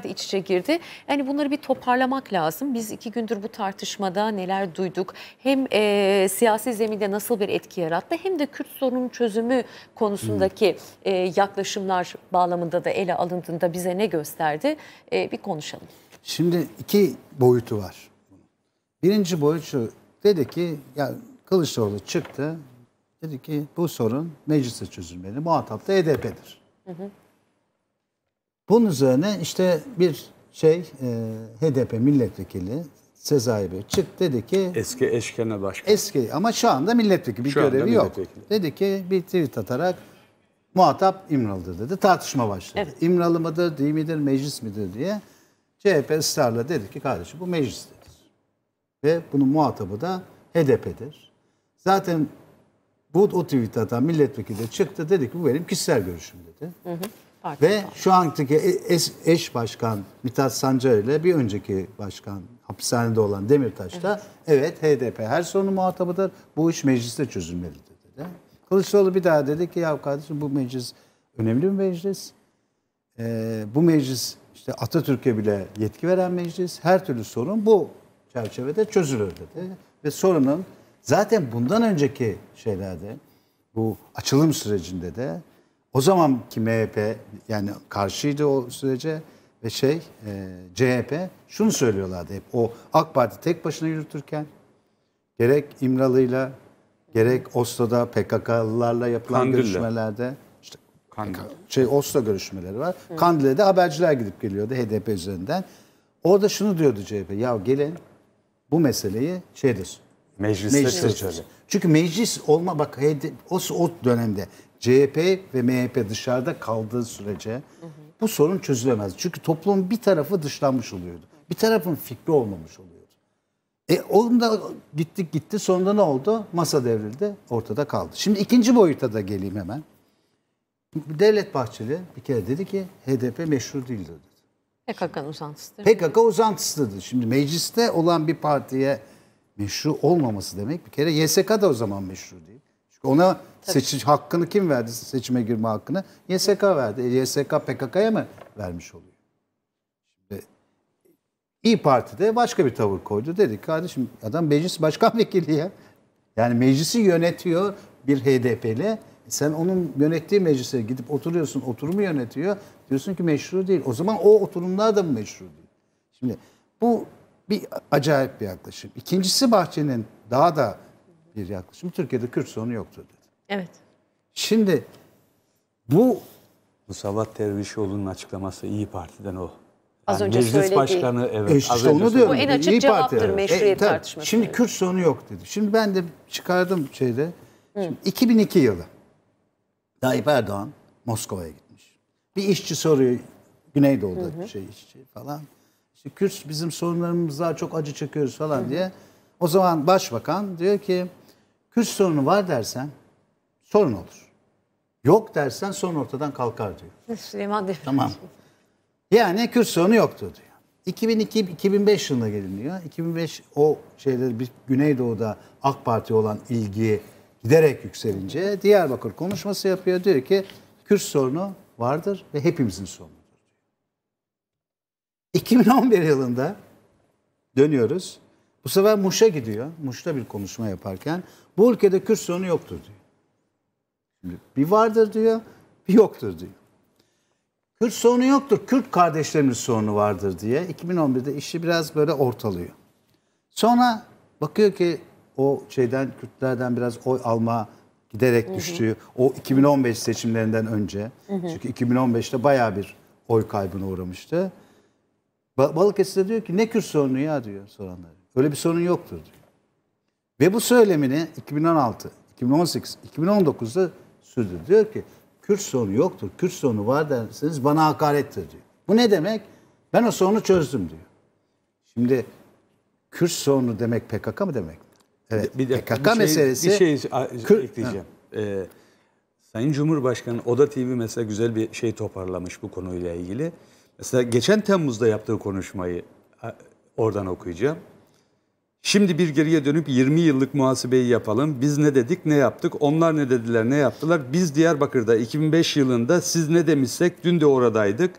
iç içe girdi. Yani bunları bir toparlamak lazım. Biz iki gündür bu tartışmada neler duyduk. Hem e, siyasi zeminde nasıl bir etki yarattı hem de Kürt sorunun çözümü konusundaki hmm. e, yaklaşımlar bağlamında da ele alındığında bize ne gösterdi e, bir konuşalım. Şimdi iki boyutu var. Birinci boyutu dedi ki ya Kılıçdaroğlu çıktı dedi ki bu sorun meclise çözülmeli muhatap da HDP'dir. E hı hı. Bunun üzerine işte bir şey e, HDP milletvekili Sezai Bey çıktı dedi ki eski eşkene başkan. Eski ama şu anda milletvekili bir şu görevi yok. Dedi ki bir tweet atarak muhatap İmralı'dır dedi. Tartışma başladı. Evet. İmralı mıdır, değil midir, meclis midir diye CHP ısrarla dedi ki kardeşim bu meclistedir. Ve bunun muhatabı da HDP'dir. Zaten bu o tweet atan milletvekili de çıktı dedi ki bu benim kişisel görüşüm dedi. Hı hı. Farklı Ve var. şu anki e, eş başkan Mithat Sancar ile bir önceki başkan hapishanede olan Demirtaş'ta evet, evet HDP her sorunun muhatabıdır. Bu iş mecliste çözülmelidir dedi. Kılıçdaroğlu bir daha dedi ki ya kardeşim bu meclis önemli bir meclis. Ee, bu meclis işte Atatürk'e bile yetki veren meclis. Her türlü sorun bu çerçevede çözülür dedi. Ve sorunun zaten bundan önceki şeylerde bu açılım sürecinde de o zamanki MHP yani karşıydı o sürece ve şey e, CHP şunu söylüyorlardı hep. O AK Parti tek başına yürütürken gerek İmralı'yla gerek Oslo'da PKK'lılarla yapılan Kandil'le. görüşmelerde işte Kandil. şey Oslo görüşmeleri var. Hı. Kandil'e de haberciler gidip geliyordu HDP üzerinden. Orada şunu diyordu CHP. Ya gelin bu meseleyi şeydir. Mecliste, mecliste çözeceğiz. Çünkü meclis olma bak o, o dönemde CHP ve MHP dışarıda kaldığı sürece bu sorun çözülemez. Çünkü toplumun bir tarafı dışlanmış oluyordu. Bir tarafın fikri olmamış oluyordu. E onun da gittik gitti sonunda ne oldu? Masa devrildi ortada kaldı. Şimdi ikinci boyuta da geleyim hemen. Devlet Bahçeli bir kere dedi ki HDP meşru değildir dedi. PKK'nın uzantısıdır. PKK uzantısıdır. Şimdi mecliste olan bir partiye meşru olmaması demek bir kere YSK da o zaman meşru değil. Çünkü ona Seçim hakkını kim verdi seçime girme hakkını? YSK verdi. E, YSK PKK'ya mı vermiş oluyor? Şimdi İyi Parti de başka bir tavır koydu. Dedi kardeşim adam meclis başkan vekili ya. Yani meclisi yönetiyor bir HDP'li. E, sen onun yönettiği meclise gidip oturuyorsun, oturumu yönetiyor. Diyorsun ki meşru değil. O zaman o oturumlar da mı meşru değil? Şimdi bu bir acayip bir yaklaşım. İkincisi Bahçe'nin daha da bir yaklaşım. Türkiye'de Kürt sorunu yoktu. dedi. Evet. Şimdi bu Musavat Dervişoğlu'nun açıklaması İyi Parti'den o. Az yani önce Meclis söylediği. Başkanı evet. E az önce diyorum. Bu en açık İyi cevaptır Parti, meşruiyet evet. e, tartışması. Şimdi Kürt sorunu yok dedi. Şimdi ben de çıkardım şeyde. Şimdi 2002 yılı Tayyip Erdoğan Moskova'ya gitmiş. Bir işçi soruyor Güneydoğu'da hı hı. şey işçi falan. İşte Kürt bizim sorunlarımız daha çok acı çekiyoruz falan hı. diye. O zaman başbakan diyor ki Kürt sorunu var dersen sorun olur. Yok dersen sorun ortadan kalkar diyor. Süleyman Demirel. Tamam. Yani Kürt sorunu yoktu diyor. 2002-2005 yılında geliniyor. 2005 o şeyleri bir Güneydoğu'da AK Parti olan ilgi giderek yükselince Diyarbakır konuşması yapıyor. Diyor ki Kürt sorunu vardır ve hepimizin sorunudur. 2011 yılında dönüyoruz. Bu sefer Muş'a gidiyor. Muş'ta bir konuşma yaparken bu ülkede Kürt sorunu yoktur diyor. Şimdi bir vardır diyor, bir yoktur diyor. Kürt sorunu yoktur, Kürt kardeşlerimiz sorunu vardır diye 2011'de işi biraz böyle ortalıyor. Sonra bakıyor ki o şeyden Kürtlerden biraz oy alma giderek düştüğü o 2015 seçimlerinden önce çünkü 2015'te baya bir oy kaybına uğramıştı. Ba Balıkesir'de diyor ki ne Kürt sorunu ya diyor soranlar. Öyle bir sorun yoktur diyor. Ve bu söylemini 2016, 2018, 2019'da sürdü. Diyor ki Kürt sorunu yoktur. Kürt sorunu var derseniz bana hakarettir diyor. Bu ne demek? Ben o sorunu çözdüm diyor. Şimdi Kürt sorunu demek PKK mı demek? Evet. Bir dakika, PKK bir şey, meselesi. Bir şey Kürt, ekleyeceğim. Ee, Sayın Cumhurbaşkanı Oda TV mesela güzel bir şey toparlamış bu konuyla ilgili. Mesela geçen Temmuz'da yaptığı konuşmayı oradan okuyacağım. Şimdi bir geriye dönüp 20 yıllık muhasebeyi yapalım. Biz ne dedik, ne yaptık? Onlar ne dediler, ne yaptılar? Biz Diyarbakır'da 2005 yılında siz ne demişsek dün de oradaydık.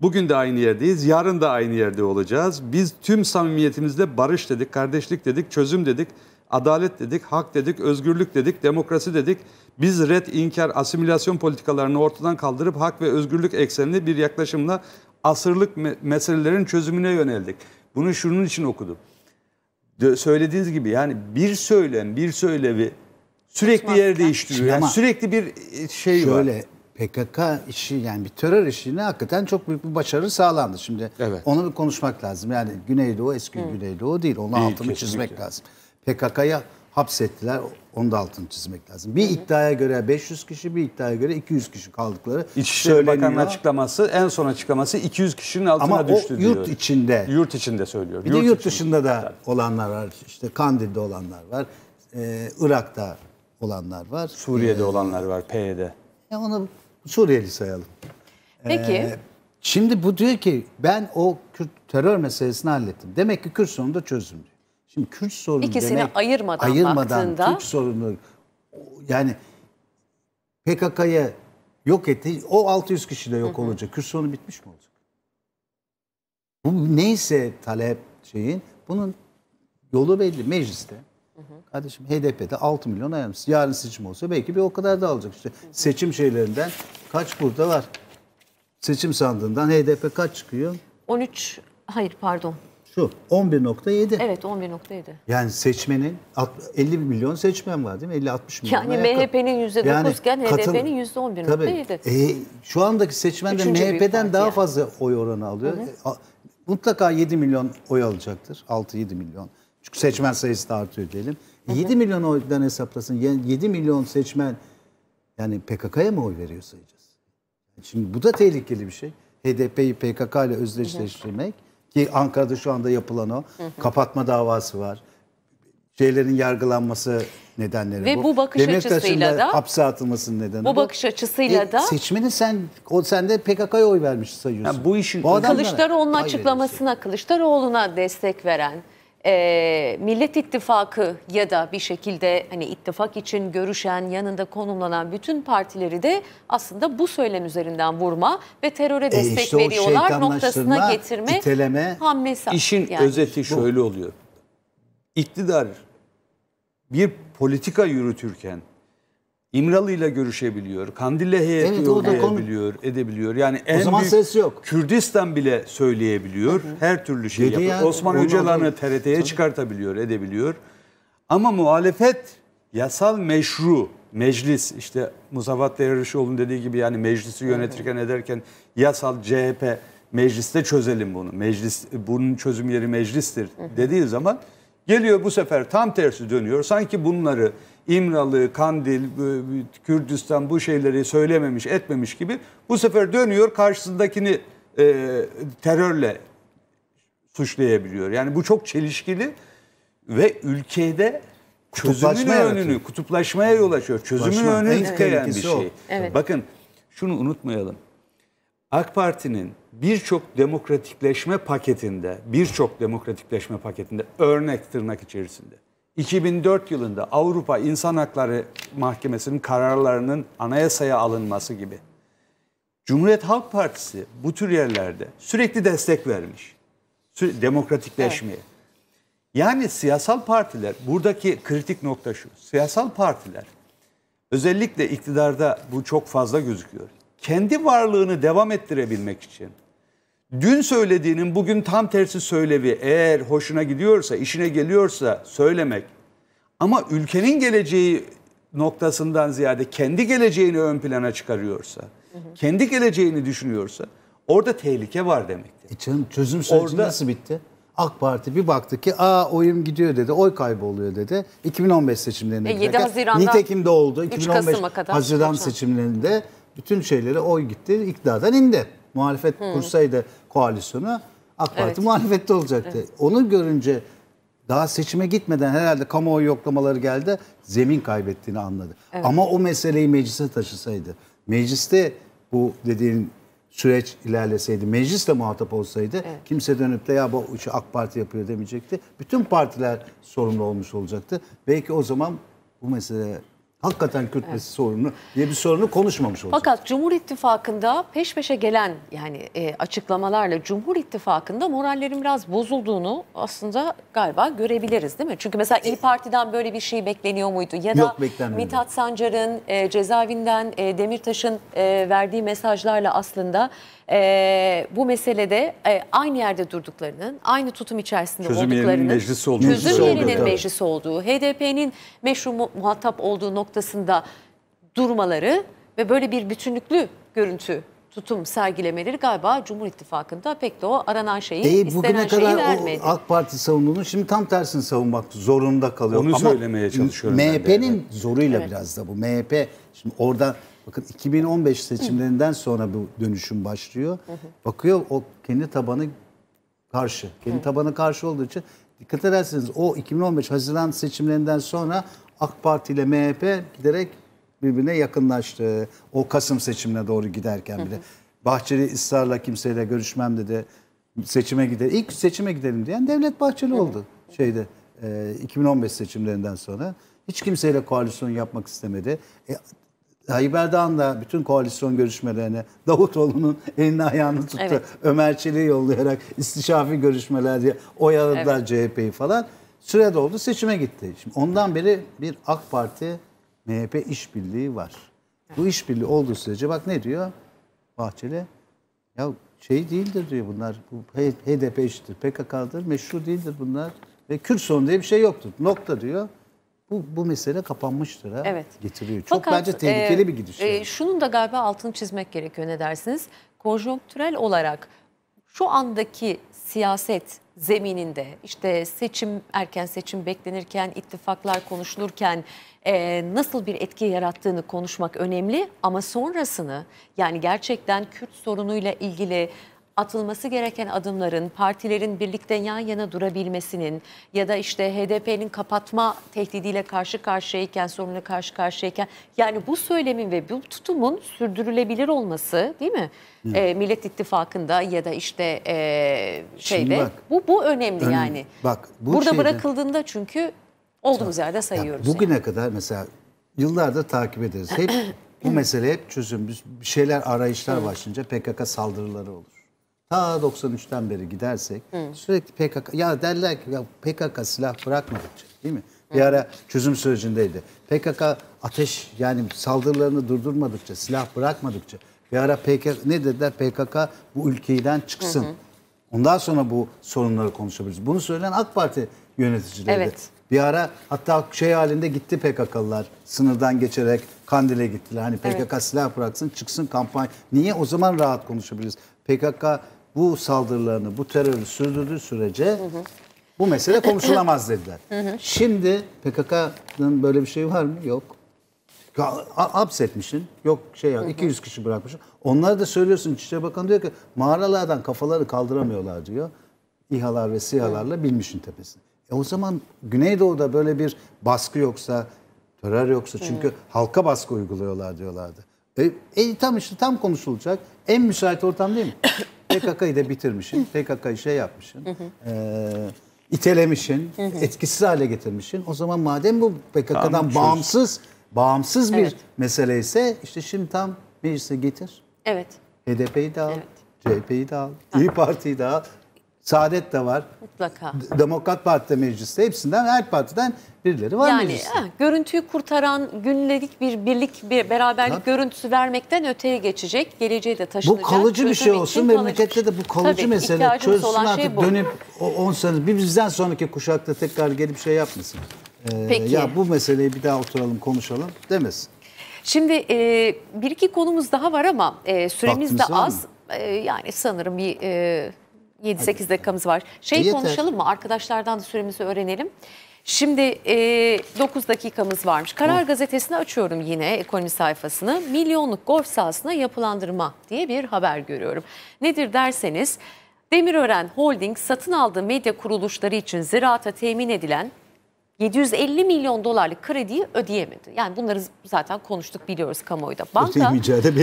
Bugün de aynı yerdeyiz, yarın da aynı yerde olacağız. Biz tüm samimiyetimizle barış dedik, kardeşlik dedik, çözüm dedik, adalet dedik, hak dedik, özgürlük dedik, demokrasi dedik. Biz red, inkar, asimilasyon politikalarını ortadan kaldırıp hak ve özgürlük eksenli bir yaklaşımla asırlık meselelerin çözümüne yöneldik. Bunu şunun için okudum söylediğiniz gibi yani bir söylem bir söylevi sürekli yer değiştiriyor. Yani sürekli bir e, şey şöyle, var. Şöyle PKK işi yani bir terör işine hakikaten çok büyük bir başarı sağlandı. Şimdi evet. onu bir konuşmak lazım. Yani Güneydoğu eski Hı. Güneydoğu değil. Onun altını çizmek lazım. PKK'ya hapsettiler. Onu da altını çizmek lazım. Bir iddiaya göre 500 kişi, bir iddiaya göre 200 kişi kaldıkları İçişleri söyleniyor. Bakanı'nın açıklaması, en son açıklaması 200 kişinin altına Ama düştü diyor. Ama yurt içinde. Yurt içinde söylüyor. Bir yurt de yurt dışında da olanlar var. İşte Kandil'de olanlar var. Ee, Irak'ta olanlar var. Suriye'de ee, olanlar var, PYD. Ya onu Suriyeli sayalım. Peki. Ee, şimdi bu diyor ki ben o Kürt terör meselesini hallettim. Demek ki Kürt sonunda çözüm diyor. Şimdi Kürt sorunu İkisini demek, ayırmadan, ayırmadan baktığında... Kürt sorunu yani PKK'ya yok etti. O 600 kişi de yok olacak. Kürt sorunu bitmiş mi olacak? Bu neyse talep şeyin bunun yolu belli mecliste. Hı hı. Kardeşim HDP'de 6 milyon ayırmış. Yarın seçim olsa belki bir o kadar da alacak. İşte seçim şeylerinden kaç burada var? Seçim sandığından HDP kaç çıkıyor? 13 hayır pardon şu 11.7. Evet 11.7. Yani seçmenin 50 milyon seçmen var değil mi? 50-60 milyon. Yani MHP'nin %9 yani iken HDP'nin %11.7. Tabii. E, şu andaki seçmen de MHP'den daha yani. fazla oy oranı alıyor. Hı hı. Mutlaka 7 milyon oy alacaktır. 6-7 milyon. Çünkü seçmen sayısı da artıyor diyelim. Hı hı. 7 milyon oydan hesaplasın. 7 milyon seçmen yani PKK'ya mı oy veriyor sayacağız? Şimdi bu da tehlikeli bir şey. HDP'yi PKK ile özdeşleştirmek ki Ankara'da şu anda yapılan o. Hı hı. Kapatma davası var. Şeylerin yargılanması nedenleri Ve bu. bu bakış açısıyla da hapse atılmasının nedeni bu. Bu bakış açısıyla e, da seçmeni sen o sen de PKK'ya oy vermiş sayıyorsun. Yani bu işin bu Kılıçdaroğlu'nun açıklamasına, Kılıçdaroğlu'na destek veren e, Millet İttifakı ya da bir şekilde hani ittifak için görüşen, yanında konumlanan bütün partileri de aslında bu söylem üzerinden vurma ve teröre e, destek işte veriyorlar noktasına getirme iteleme, hamlesi. İşin yani. özeti şöyle oluyor. İktidar bir politika yürütürken İmralı ile görüşebiliyor. Kandil'le heyeti evet, yollayabiliyor, edebiliyor. Yani en o zaman büyük ses yok. Kürdistan bile söyleyebiliyor. Hı hı. Her türlü şey yapıyor. Yani, Osman Öcalan'ı TRT'ye çıkartabiliyor, edebiliyor. Ama muhalefet yasal meşru meclis işte Muzaffat Dervişoğlu'nun dediği gibi yani meclisi yönetirken ederken yasal CHP mecliste çözelim bunu. Meclis bunun çözüm yeri meclistir dediği zaman geliyor bu sefer tam tersi dönüyor. Sanki bunları İmralı, Kandil, e, Kürdistan bu şeyleri söylememiş, etmemiş gibi bu sefer dönüyor karşısındakini e, terörle suçlayabiliyor. Yani bu çok çelişkili ve ülkede çözümün önünü, kutuplaşmaya yol açıyor. Çözümün önünü evet. tıkayan bir şey. Evet. Bakın şunu unutmayalım. AK Parti'nin birçok demokratikleşme paketinde, birçok demokratikleşme paketinde örnek tırnak içerisinde 2004 yılında Avrupa İnsan Hakları Mahkemesi'nin kararlarının anayasaya alınması gibi. Cumhuriyet Halk Partisi bu tür yerlerde sürekli destek vermiş. Sü demokratikleşmeye. Evet. Yani siyasal partiler, buradaki kritik nokta şu. Siyasal partiler özellikle iktidarda bu çok fazla gözüküyor. Kendi varlığını devam ettirebilmek için Dün söylediğinin bugün tam tersi söylevi eğer hoşuna gidiyorsa, işine geliyorsa söylemek. Ama ülkenin geleceği noktasından ziyade kendi geleceğini ön plana çıkarıyorsa, hı hı. kendi geleceğini düşünüyorsa orada tehlike var demektir. E canım çözüm süreci orada, nasıl bitti? AK Parti bir baktı ki aa oyum gidiyor dedi, oy kaybı oluyor dedi. 2015 seçimlerinde. E, 7 Haziran'da Haziran'dan Nitekim de oldu. 2015 kadar, Haziran seçimlerinde bütün şeyleri oy gitti, iktidardan indi. Muhalefet hmm. kursaydı koalisyonu AK Parti evet. muhalefette olacaktı. Evet. Onu görünce daha seçime gitmeden herhalde kamuoyu yoklamaları geldi. Zemin kaybettiğini anladı. Evet. Ama o meseleyi meclise taşısaydı, mecliste bu dediğin süreç ilerleseydi, mecliste muhatap olsaydı evet. kimse dönüp de ya bu işi AK Parti yapıyor demeyecekti. Bütün partiler sorumlu olmuş olacaktı. Belki o zaman bu mesele hakikaten Kürt evet. sorunu diye bir sorunu konuşmamış olacağız. Fakat Cumhur İttifakı'nda peş peşe gelen yani e, açıklamalarla Cumhur İttifakı'nda morallerin biraz bozulduğunu aslında galiba görebiliriz değil mi? Çünkü mesela İyi e- Parti'den böyle bir şey bekleniyor muydu? Ya da Mithat Sancar'ın e, cezaevinden e, Demirtaş'ın e, verdiği mesajlarla aslında e, bu meselede e, aynı yerde durduklarının, aynı tutum içerisinde çözüm olduklarının, meclisi olduğu, çözüm meclisi yerinin olduğu, meclisi olduğu, HDP'nin meşru muhatap olduğu noktasında durmaları ve böyle bir bütünlüklü görüntü tutum sergilemeleri galiba Cumhur İttifakı'nda pek de o aranan şeyi, e, istenen bugüne şeyi kadar vermedi. AK Parti savunduğunu şimdi tam tersini savunmak zorunda kalıyor. Onu Ama söylemeye çalışıyorum. MHP'nin zoruyla evet. biraz da bu. MHP şimdi orada Bakın 2015 seçimlerinden sonra bu dönüşüm başlıyor. Bakıyor o kendi tabanı karşı. Kendi tabanı karşı olduğu için dikkat ederseniz o 2015 Haziran seçimlerinden sonra AK Parti ile MHP giderek birbirine yakınlaştı. O Kasım seçimine doğru giderken bile. Bahçeli ısrarla kimseyle görüşmem dedi. Seçime gider. İlk seçime gidelim diyen Devlet Bahçeli oldu. Şeyde 2015 e, seçimlerinden sonra. Hiç kimseyle koalisyon yapmak istemedi. E, Tayyip Erdoğan da bütün koalisyon görüşmelerine Davutoğlu'nun elini ayağını tuttu. Evet. Ömer Çelik'i yollayarak istişafi görüşmeler diye oyaladılar evet. CHP'yi falan. Süre doldu seçime gitti. Şimdi ondan beri bir AK Parti MHP işbirliği var. Bu işbirliği olduğu sürece bak ne diyor Bahçeli? Ya şey değildir diyor bunlar. Bu HDP işidir, PKK'dır, meşru değildir bunlar. Ve Kürt sorunu diye bir şey yoktur. Nokta diyor bu, bu mesele kapanmıştır ha. Evet. Getiriyor. Çok Fakat, bence tehlikeli e, bir gidiş. E, şunun da galiba altını çizmek gerekiyor ne dersiniz? Konjonktürel olarak şu andaki siyaset zemininde işte seçim erken seçim beklenirken ittifaklar konuşulurken e, nasıl bir etki yarattığını konuşmak önemli ama sonrasını yani gerçekten Kürt sorunuyla ilgili atılması gereken adımların, partilerin birlikte yan yana durabilmesinin ya da işte HDP'nin kapatma tehdidiyle karşı karşıyayken, sorunla karşı karşıyayken yani bu söylemin ve bu tutumun sürdürülebilir olması değil mi? E, Millet İttifakı'nda ya da işte e, şeyde bak, bu bu önemli, önemli. yani. Bak bu burada şeyden, bırakıldığında çünkü olduğumuz yerde sayıyoruz. Ya, bugüne yani. kadar mesela yıllarda takip ederiz. Hep bu mesele hep çözüm. Bir şeyler arayışlar başlayınca PKK saldırıları olur ta 93'ten beri gidersek Hı. sürekli PKK ya derler ki ya PKK silah bırakmadıkça değil mi? Bir ara çözüm sürecindeydi. PKK ateş yani saldırılarını durdurmadıkça, silah bırakmadıkça bir ara PKK ne dediler? PKK bu ülkeden çıksın. Hı Ondan sonra bu sorunları konuşabiliriz. Bunu söyleyen AK Parti yöneticileri evet. Bir ara hatta şey halinde gitti PKK'lılar sınırdan geçerek Kandil'e gittiler. Hani PKK evet. silah bıraksın çıksın kampanya. Niye o zaman rahat konuşabiliriz? PKK bu saldırılarını, bu terörü sürdürdüğü sürece hı hı. bu mesele konuşulamaz dediler. Hı hı. Şimdi PKK'nın böyle bir şeyi var mı? Yok. Hapsetmişsin. Yok şey ya 200 kişi bırakmışsın. Onları da söylüyorsun İçişleri Bakanı diyor ki mağaralardan kafaları kaldıramıyorlar diyor. İHA'lar ve SİHA'larla bilmişin tepesini. E o zaman Güneydoğu'da böyle bir baskı yoksa, terör yoksa çünkü halka baskı uyguluyorlar diyorlardı. E, e tam işte tam konuşulacak en müsait ortam değil mi? PKK'yı da bitirmişsin, PKK'yı şey yapmışsın, e, itelemişsin, etkisiz hale getirmişsin. O zaman madem bu PKK'dan tamam, bağımsız, bağımsız bir evet. mesele ise işte şimdi tam meclise getir. Evet. HDP'yi de al, evet. CHP'yi de al, İyi Parti'yi de al, Saadet de var. Mutlaka. Demokrat Parti mecliste hepsinden her partiden birileri var yani, mecliste. Yani görüntüyü kurtaran günlük bir birlik bir beraberlik Tabii. görüntüsü vermekten öteye geçecek. geleceği de taşınacak. Bu kalıcı bir şey olsun memlekette de bu kalıcı Tabii, mesele çözsün şey artık şey bu. dönüp 10 sene bir bizden sonraki kuşakta tekrar gelip şey yapmasın. Ee, Peki. Ya bu meseleyi bir daha oturalım konuşalım demesin. Şimdi e, bir iki konumuz daha var ama e, süremiz Vaktimiz de az. E, yani sanırım bir... E, 7-8 dakikamız var. Şey Yeter. konuşalım mı? Arkadaşlardan da süremizi öğrenelim. Şimdi e, 9 dakikamız varmış. Karar Hı. gazetesini açıyorum yine ekonomi sayfasını. Milyonluk golf sahasına yapılandırma diye bir haber görüyorum. Nedir derseniz Demirören Holding satın aldığı medya kuruluşları için ziraata temin edilen 750 milyon dolarlık krediyi ödeyemedi. Yani bunları zaten konuştuk biliyoruz kamuoyda. Banka,